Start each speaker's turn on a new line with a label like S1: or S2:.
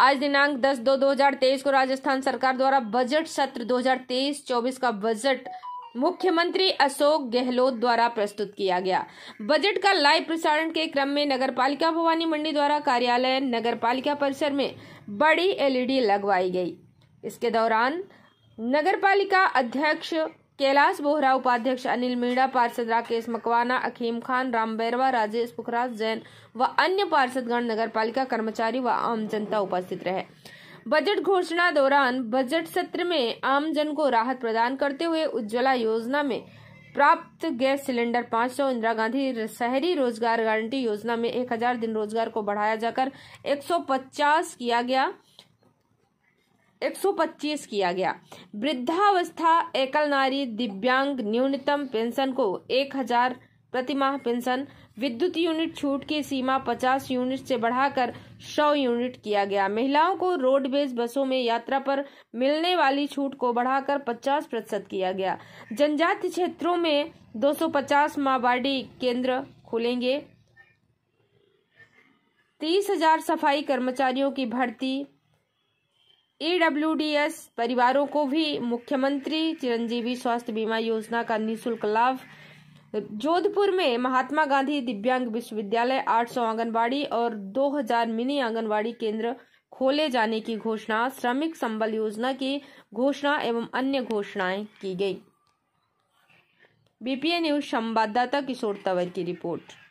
S1: आज दिनांक 10 दो 2023 को राजस्थान सरकार द्वारा बजट सत्र 2023-24 का बजट मुख्यमंत्री अशोक गहलोत द्वारा प्रस्तुत किया गया बजट का लाइव प्रसारण के क्रम में नगरपालिका भवानी मंडी द्वारा कार्यालय नगरपालिका परिसर में बड़ी एलईडी लगवाई गई इसके दौरान नगरपालिका अध्यक्ष कैलाश बोहरा उपाध्यक्ष अनिल मीणा पार्षद राकेश मकवाना अखीम खान राम बैरवा राजेश पुखराज जैन व अन्य पार्षदगण नगर पालिका कर्मचारी व आम जनता उपस्थित रहे बजट घोषणा दौरान बजट सत्र में आमजन को राहत प्रदान करते हुए उज्ज्वला योजना में प्राप्त गैस सिलेंडर 500 इंदिरा गांधी शहरी रोजगार गारंटी योजना में 1000 दिन रोजगार को बढ़ाया जाकर 150 किया गया 125 किया गया वृद्धावस्था एकल नारी दिव्यांग न्यूनतम पेंशन को 1000 प्रतिमाह पेंशन विद्युत यूनिट छूट की सीमा 50 यूनिट से बढ़ाकर 100 यूनिट किया गया महिलाओं को रोडवेज बसों में यात्रा पर मिलने वाली छूट को बढ़ाकर 50 प्रतिशत किया गया जनजाति क्षेत्रों में 250 मावाड़ी केंद्र खुलेंगे तीस हजार सफाई कर्मचारियों की भर्ती ईडब्ल्यूडीएस परिवारों को भी मुख्यमंत्री चिरंजीवी स्वास्थ्य बीमा योजना का निःशुल्क लाभ जोधपुर में महात्मा गांधी दिव्यांग विश्वविद्यालय 800 आंगनबाड़ी और 2000 मिनी आंगनबाड़ी केंद्र खोले जाने की घोषणा श्रमिक संबल योजना की घोषणा एवं अन्य घोषणाएं की गई बीपीए न्यूज संवाददाता किशोर तवर की रिपोर्ट